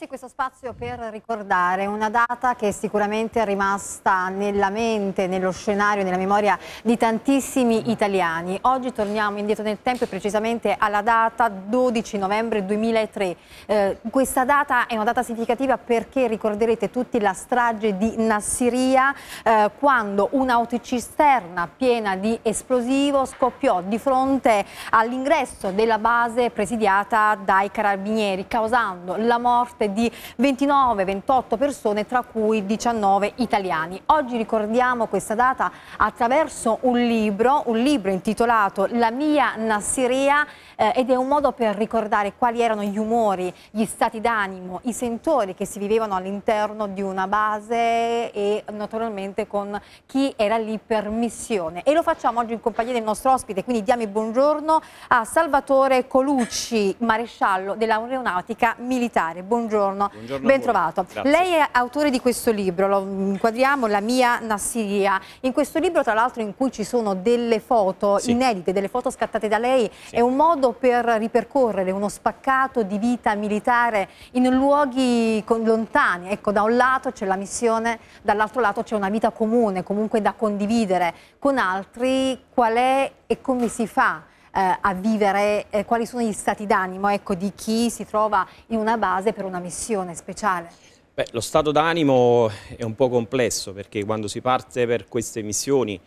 presi questo spazio per ricordare una data che è sicuramente è rimasta nella mente, nello scenario, nella memoria di tantissimi italiani. Oggi torniamo indietro nel tempo e precisamente alla data 12 novembre 2003. Eh, questa data è una data significativa perché ricorderete tutti la strage di Nassiria eh, quando un'autocisterna piena di esplosivo scoppiò di fronte all'ingresso della base presidiata dai carabinieri causando la morte di 29-28 persone, tra cui 19 italiani. Oggi ricordiamo questa data attraverso un libro, un libro intitolato La mia Nassirea eh, ed è un modo per ricordare quali erano gli umori, gli stati d'animo, i sentori che si vivevano all'interno di una base e naturalmente con chi era lì per missione. E lo facciamo oggi in compagnia del nostro ospite, quindi diamo il buongiorno a Salvatore Colucci, maresciallo dell'aeronautica militare. Buongiorno, buongiorno ben trovato. Lei è autore di questo libro, lo inquadriamo, La mia Nassiria. In questo libro tra l'altro in cui ci sono delle foto sì. inedite, delle foto scattate da lei, sì. è un modo per ripercorrere uno spaccato di vita militare in luoghi lontani. Ecco, da un lato c'è la missione, dall'altro lato c'è una vita comune, comunque da condividere con altri. Qual è e come si fa? Eh, a vivere, eh, quali sono gli stati d'animo ecco, di chi si trova in una base per una missione speciale? Beh, lo stato d'animo è un po' complesso perché quando si parte per queste missioni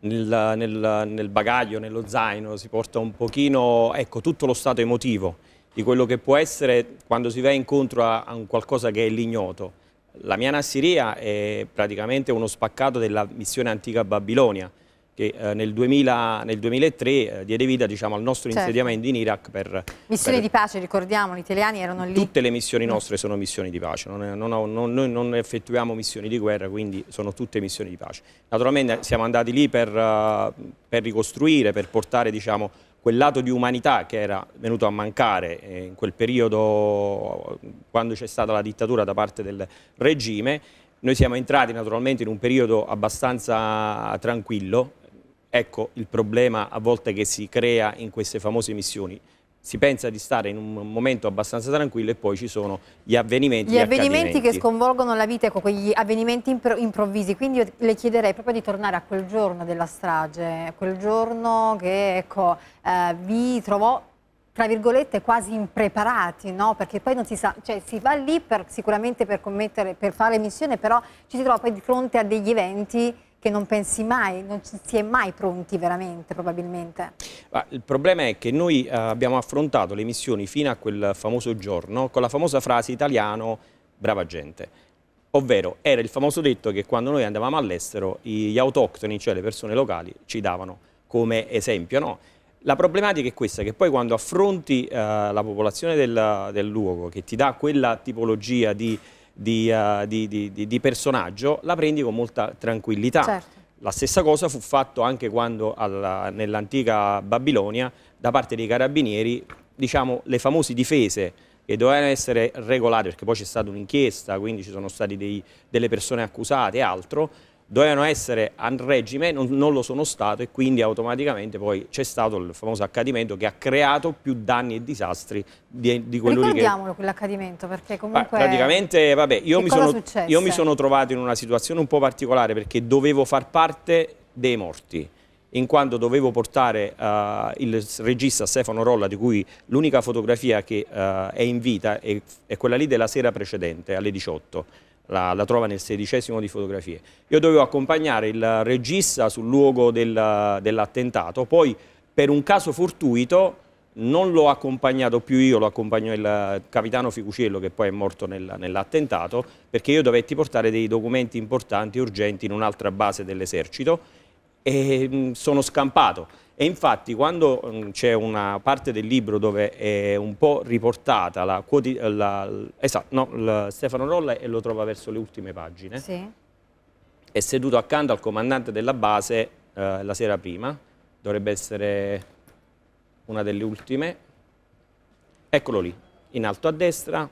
nel, nel, nel, bagaglio, nello zaino, si porta un pochino ecco, tutto lo stato emotivo di quello che può essere quando si va incontro a, a qualcosa che è l'ignoto. La mia Nassiria è praticamente uno spaccato della missione antica Babilonia, che eh, nel, 2000, nel, 2003 eh, diede vita diciamo, al nostro certo. insediamento in Iraq per... Missioni per... di pace, ricordiamo, gli italiani erano lì. Tutte le missioni nostre sono missioni di pace, non, non, non, noi non effettuiamo missioni di guerra, quindi sono tutte missioni di pace. Naturalmente siamo andati lì per, uh, per ricostruire, per portare diciamo, quel lato di umanità che era venuto a mancare eh, in quel periodo quando c'è stata la dittatura da parte del regime noi siamo entrati naturalmente in un periodo abbastanza tranquillo, Ecco il problema a volte che si crea in queste famose missioni si pensa di stare in un momento abbastanza tranquillo e poi ci sono gli avvenimenti. Gli avvenimenti che sconvolgono la vita, ecco, quegli avvenimenti improvvisi. Quindi io le chiederei proprio di tornare a quel giorno della strage, quel giorno che ecco, eh, vi trovò tra virgolette quasi impreparati, no? Perché poi non si sa, cioè si va lì per, sicuramente per commettere, per fare missione, però ci si trova poi di fronte a degli eventi che non pensi mai, non si è mai pronti veramente probabilmente. Il problema è che noi eh, abbiamo affrontato le missioni fino a quel famoso giorno con la famosa frase italiano brava gente. Ovvero era il famoso detto che quando noi andavamo all'estero gli autoctoni, cioè le persone locali, ci davano come esempio. No? La problematica è questa, che poi quando affronti eh, la popolazione del, del, luogo, che ti dà quella tipologia di di, uh, di, di, di, personaggio, la prendi con molta tranquillità. Certo. La stessa cosa fu fatto anche quando nell'antica Babilonia da parte dei carabinieri, diciamo, le famose difese che dovevano essere regolate, perché poi c'è stata un'inchiesta, quindi ci sono state delle persone accusate e altro, dovevano essere al regime, non, non lo sono stato e quindi automaticamente poi c'è stato il famoso accadimento che ha creato più danni e disastri di, di quello Ricordiamolo che... Ricordiamolo quell'accadimento perché comunque... Beh, praticamente, vabbè, io mi, sono, io mi sono trovato in una situazione un po' particolare perché dovevo far parte dei morti in quanto dovevo portare uh, il regista Stefano Rolla, di cui l'unica fotografia che uh, è in vita è, è, quella lì della sera precedente, alle 18 la, la, trova nel sedicesimo di fotografie. Io dovevo accompagnare il regista sul luogo del, dell'attentato, poi per un caso fortuito non l'ho accompagnato più io, lo accompagnò il capitano Ficuciello che poi è morto nel, nell'attentato, perché io dovetti portare dei documenti importanti, urgenti, in un'altra base dell'esercito e mh, sono scampato. E infatti quando mm, c'è una parte del libro dove è un po' riportata la, la, esatto, no, la Stefano Rolla e lo trova verso le ultime pagine. Sì. È seduto accanto al comandante della base eh, la sera prima, dovrebbe essere una delle ultime. Eccolo lì, in alto a destra.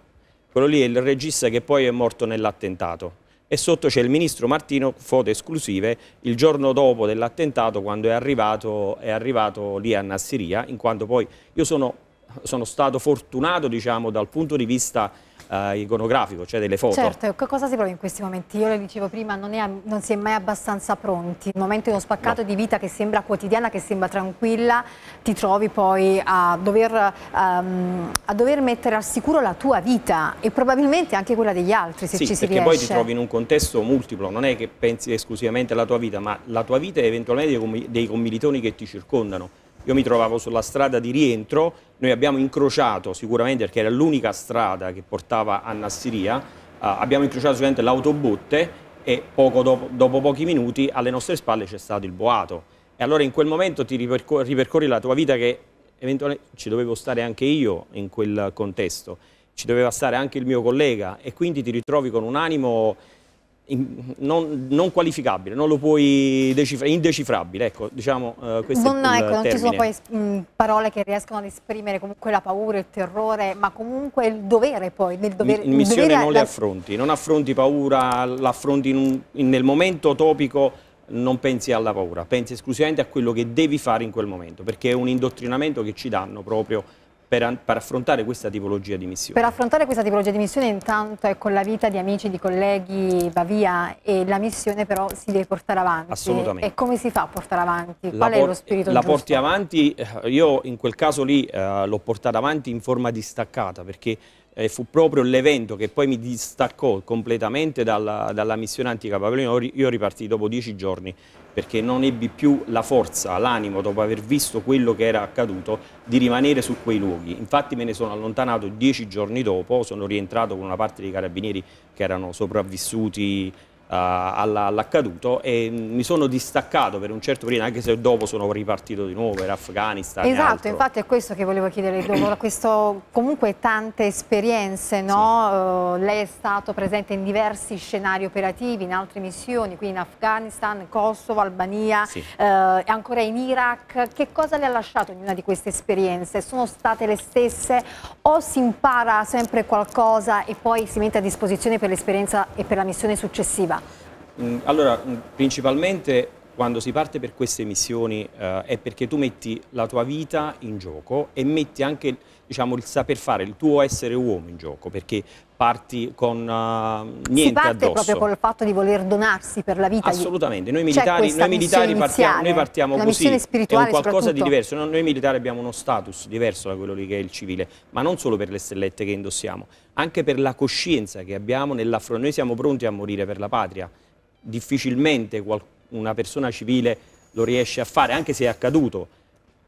Quello lì è il regista che poi è morto nell'attentato e sotto c'è il ministro Martino, foto esclusive, il giorno dopo dell'attentato quando è arrivato, è arrivato lì a Nassiria, in quanto poi io sono, sono stato fortunato diciamo, dal punto di vista eh, iconografico, cioè delle foto. Certo, cosa si prova in questi momenti? Io le dicevo prima, non, è, non si è mai abbastanza pronti. Il momento di uno spaccato no. di vita che sembra quotidiana, che sembra tranquilla, ti trovi poi a dover, um, a dover mettere al sicuro la tua vita e probabilmente anche quella degli altri, se sì, ci si riesce. perché poi ti trovi in un contesto multiplo, non è che pensi esclusivamente alla tua vita, ma la tua vita e eventualmente dei commilitoni che ti circondano io mi trovavo sulla strada di rientro, noi abbiamo incrociato sicuramente, perché era l'unica strada che portava a Nassiria, eh, abbiamo incrociato sicuramente l'autobotte e poco dopo, dopo pochi minuti alle nostre spalle c'è stato il boato. E allora in quel momento ti ripercor ripercorri la tua vita che eventualmente ci dovevo stare anche io in quel contesto, ci doveva stare anche il mio collega e quindi ti ritrovi con un animo in, non, non, qualificabile, non lo puoi decifrare, indecifrabile, ecco, diciamo eh, questo non, è ecco, Non ci sono poi mh, parole che riescono ad esprimere comunque la paura, il terrore, ma comunque il dovere poi, nel dovere... In missione dovere non le affronti, non affronti paura, l'affronti nel momento topico, non pensi alla paura, pensi esclusivamente a quello che devi fare in quel momento, perché è un indottrinamento che ci danno proprio per, per, affrontare questa tipologia di missione? Per affrontare questa tipologia di missione intanto è con ecco, la vita di amici, di colleghi va via e la missione però si deve portare avanti. Assolutamente. E come si fa a portare avanti? Qual la è lo spirito La giusto? porti avanti, eh, io in quel caso lì eh, l'ho portata avanti in forma distaccata perché e eh, fu proprio l'evento che poi mi distaccò completamente dalla, dalla missione antica Babilonia. Io ripartii dopo dieci giorni perché non ebbi più la forza, l'animo, dopo aver visto quello che era accaduto, di rimanere su quei luoghi. Infatti me ne sono allontanato dieci giorni dopo, sono rientrato con una parte dei carabinieri che erano sopravvissuti eh, all'accaduto e mi sono distaccato per un certo periodo, anche se dopo sono ripartito di nuovo per Afghanistan. Esatto, infatti è questo che volevo chiedere dopo, questo, comunque tante esperienze, no? sì. uh, lei è stato presente in diversi scenari operativi, in altre missioni, qui in Afghanistan, Kosovo, Albania, sì. uh, ancora in Iraq, che cosa le ha lasciato ognuna di queste esperienze? Sono state le stesse o si impara sempre qualcosa e poi si mette a disposizione per l'esperienza e per la missione successiva? Mm, allora, mm, principalmente quando si parte per queste missioni eh, è perché tu metti la tua vita in gioco e metti anche diciamo, il saper fare, il tuo essere uomo in gioco, perché parti con uh, niente addosso. Si parte addosso. proprio col fatto di voler donarsi per la vita. Assolutamente, noi militari, noi militari partiamo, noi partiamo così, è un qualcosa di diverso. Noi militari abbiamo uno status diverso da quello che è il civile, ma non solo per le stellette che indossiamo, anche per la coscienza che abbiamo nell'affrontare. Noi siamo pronti a morire per la patria, difficilmente una persona civile lo riesce a fare, anche se è accaduto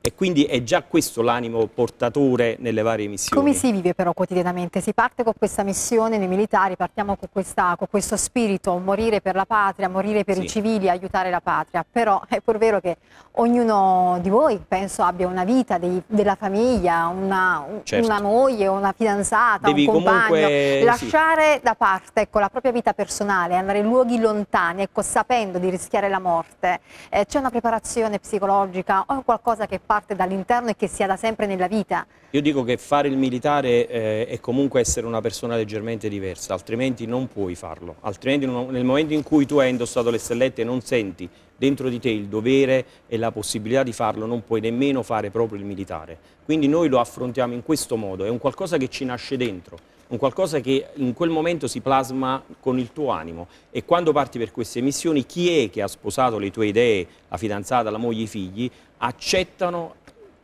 e quindi è già questo l'animo portatore nelle varie missioni. Come si vive però quotidianamente? Si parte con questa missione nei militari, partiamo con, questa, con questo spirito, morire per la patria, morire per sì. i civili, aiutare la patria, però è pur vero che ognuno di voi penso abbia una vita dei, della famiglia, una, certo. una, moglie, una fidanzata, Devi un compagno, comunque... lasciare sì. da parte ecco, la propria vita personale, andare in luoghi lontani, ecco, sapendo di rischiare la morte, eh, c'è una preparazione psicologica o qualcosa che passa parte dall'interno e che sia da sempre nella vita. Io dico che fare il militare eh, è comunque essere una persona leggermente diversa, altrimenti non puoi farlo. Altrimenti non, nel momento in cui tu hai indossato le stellette e non senti dentro di te il dovere e la possibilità di farlo, non puoi nemmeno fare proprio il militare. Quindi noi lo affrontiamo in questo modo, è un qualcosa che ci nasce dentro un qualcosa che in quel momento si plasma con il tuo animo e quando parti per queste missioni chi è che ha sposato le tue idee, la fidanzata, la moglie, i figli accettano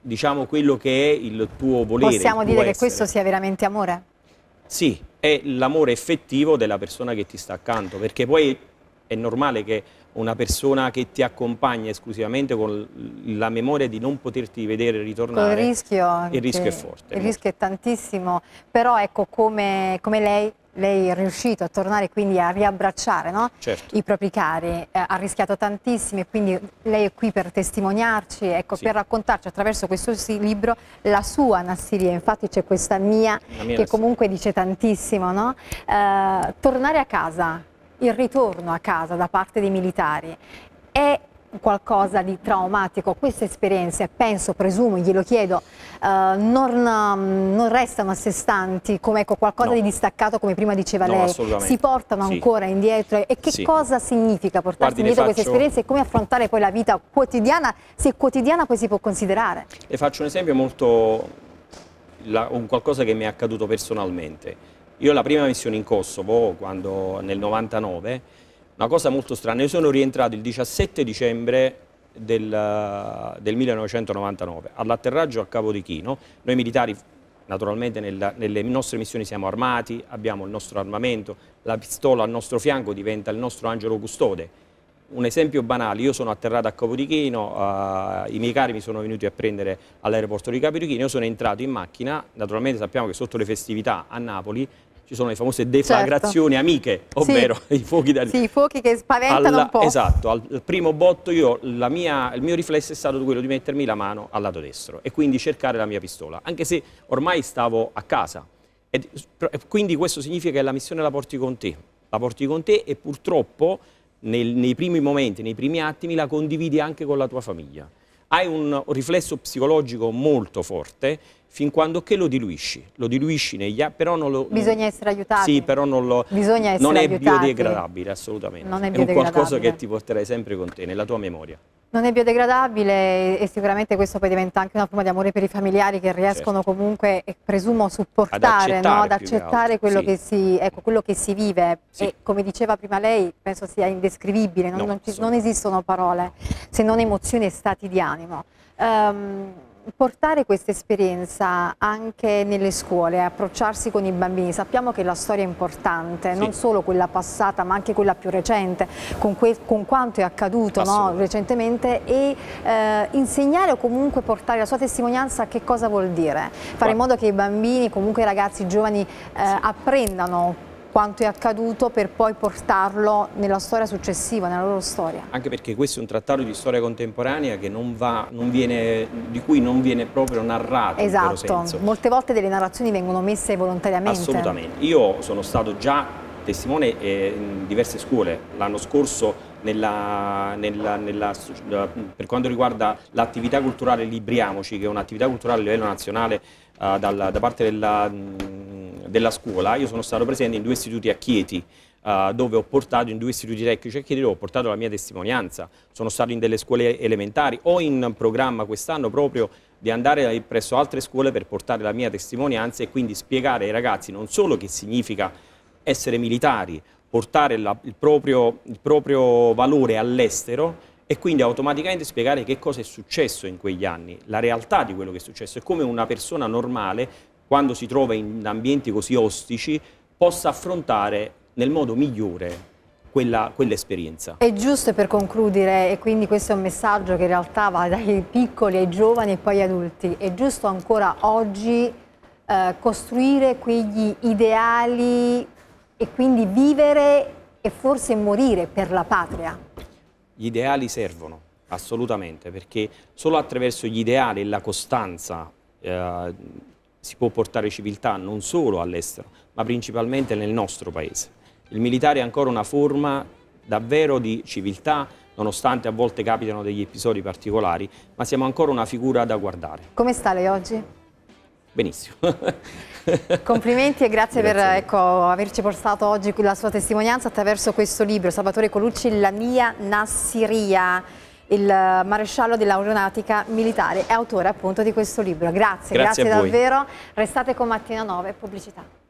diciamo, quello che è il tuo volere. Possiamo dire essere. che questo sia veramente amore? Sì, è l'amore effettivo della persona che ti sta accanto, perché poi è normale che una persona che ti accompagna esclusivamente con la memoria di non poterti vedere ritornare. Il rischio, il rischio è forte. Il rischio è tantissimo, però ecco come, come lei lei è riuscito a tornare quindi a riabbracciare no? certo. i propri cari, eh, ha rischiato tantissimi, quindi lei è qui per testimoniarci, ecco, sì. per raccontarci attraverso questo libro la sua Nassiria, infatti c'è questa mia, mia che Nassiria. comunque dice tantissimo, no? eh, tornare a casa, il ritorno a casa da parte dei militari qualcosa di traumatico, queste esperienze, penso, presumo, glielo chiedo, eh, non, mm, non, restano a sé stanti come ecco, qualcosa no. di distaccato, come prima diceva no, lei, si portano sì. ancora indietro e che sì. cosa significa portarsi Guardi, indietro faccio... queste esperienze e come affrontare poi la vita quotidiana, se quotidiana poi si può considerare? Le faccio un esempio molto... La, un qualcosa che mi è accaduto personalmente. Io la prima missione in Kosovo, quando, nel 99, una cosa molto strana, io sono rientrato il 17 dicembre del, del 1999 all'atterraggio a Capo di Chino, noi militari naturalmente nella, nelle nostre missioni siamo armati, abbiamo il nostro armamento, la pistola al nostro fianco diventa il nostro angelo custode. Un esempio banale, io sono atterrato a Capodichino, eh, i miei cari mi sono venuti a prendere all'aeroporto di Capodichino, io sono entrato in macchina, naturalmente sappiamo che sotto le festività a Napoli ci sono le famose deflagrazioni certo. amiche, ovvero sì. i fuochi da... Sì, i fuochi che spaventano alla, un po'. Esatto, al primo botto io, mia, il mio riflesso è stato quello di mettermi la mano al lato destro e quindi cercare la mia pistola, anche se ormai stavo a casa. E, quindi questo significa che la missione la porti con te, la porti con te e purtroppo nei, nei primi momenti, nei primi attimi la condividi anche con la tua famiglia. Hai un riflesso psicologico molto forte fin quando che lo diluisci. Lo diluisci negli però non lo... Bisogna essere aiutati. Sì, però non lo... Bisogna essere Non è biodegradabile, assolutamente. Non è, biodegradabile. è un qualcosa che ti porterai sempre con te, nella tua memoria. Non è biodegradabile e sicuramente questo poi diventa anche una forma di amore per i familiari che riescono certo. comunque, presumo, a supportare, ad accettare, no? ad accettare che quello, sì. che si, ecco, quello, che si, vive. Sì. E come diceva prima lei, penso sia indescrivibile, non, no, non, ci, non esistono parole, se non emozioni e stati di animo. Um, portare questa esperienza anche nelle scuole, approcciarsi con i bambini. Sappiamo che la storia è importante, sì. non solo quella passata ma anche quella più recente, con, con quanto è accaduto no, recentemente e eh, insegnare o comunque portare la sua testimonianza che cosa vuol dire, fare in modo che i bambini, comunque i ragazzi i giovani eh, sì. apprendano quanto è accaduto per poi portarlo nella storia successiva, nella loro storia. Anche perché questo è un trattato di storia contemporanea che non va, non viene, di cui non viene proprio narrato. Esatto, molte volte delle narrazioni vengono messe volontariamente. Assolutamente, io sono stato già testimone eh, in diverse scuole. L'anno scorso nella, nella, nella, per quanto riguarda l'attività culturale Libriamoci, che è un'attività culturale a livello nazionale uh, eh, dal, da parte della... Mh, mm, della scuola, io sono stato presente in due istituti a Chieti, Uh, eh, dove ho portato in due istituti tecnici a Chieti, ho portato la mia testimonianza. Sono stato in delle scuole elementari, ho in programma quest'anno proprio di andare presso altre scuole per portare la mia testimonianza e quindi spiegare ai ragazzi non solo che significa essere militari, portare la, il, proprio, il proprio valore all'estero, e quindi automaticamente spiegare che cosa è successo in quegli anni, la realtà di quello che è successo e come una persona normale quando si trova in ambienti così ostici, possa affrontare nel modo migliore quell'esperienza. Quell è giusto per concludere, e quindi questo è un messaggio che in realtà va dai piccoli ai giovani e poi agli adulti, è giusto ancora oggi eh, costruire quegli ideali e quindi vivere e forse morire per la patria? Gli ideali servono, assolutamente, perché solo attraverso gli ideali e la costanza eh, si può portare civiltà non solo all'estero, ma principalmente nel nostro paese. Il militare è ancora una forma davvero di civiltà, nonostante a volte capitano degli episodi particolari, ma siamo ancora una figura da guardare. Come sta lei oggi? Benissimo. Complimenti e grazie, grazie per ecco, averci portato oggi la sua testimonianza attraverso questo libro, Salvatore Colucci, La mia Nassiria il maresciallo dell'aeronautica militare, è autore appunto di questo libro. Grazie, grazie, grazie davvero. Restate con Mattina 9, pubblicità.